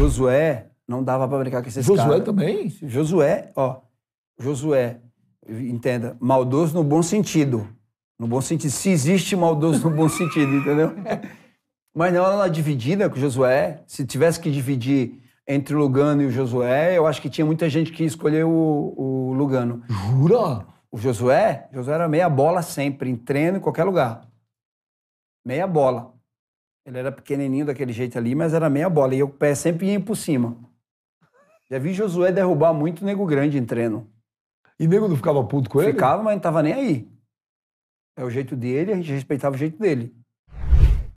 Josué não dava para brincar com esses Josué caras. Josué também? Josué, ó. Josué, entenda, maldoso no bom sentido. No bom sentido. Se existe maldoso no bom sentido, entendeu? Mas não ela dividida com o Josué. Se tivesse que dividir entre o Lugano e o Josué, eu acho que tinha muita gente que escolheu o, o Lugano. Jura? O Josué, Josué era meia bola sempre, em treino, em qualquer lugar. Meia bola. Ele era pequenininho daquele jeito ali, mas era meia bola. E o pé sempre ia por cima. Já vi Josué derrubar muito nego grande em treino. E nego não ficava puto com ele? Ficava, mas não tava nem aí. É o jeito dele, a gente respeitava o jeito dele.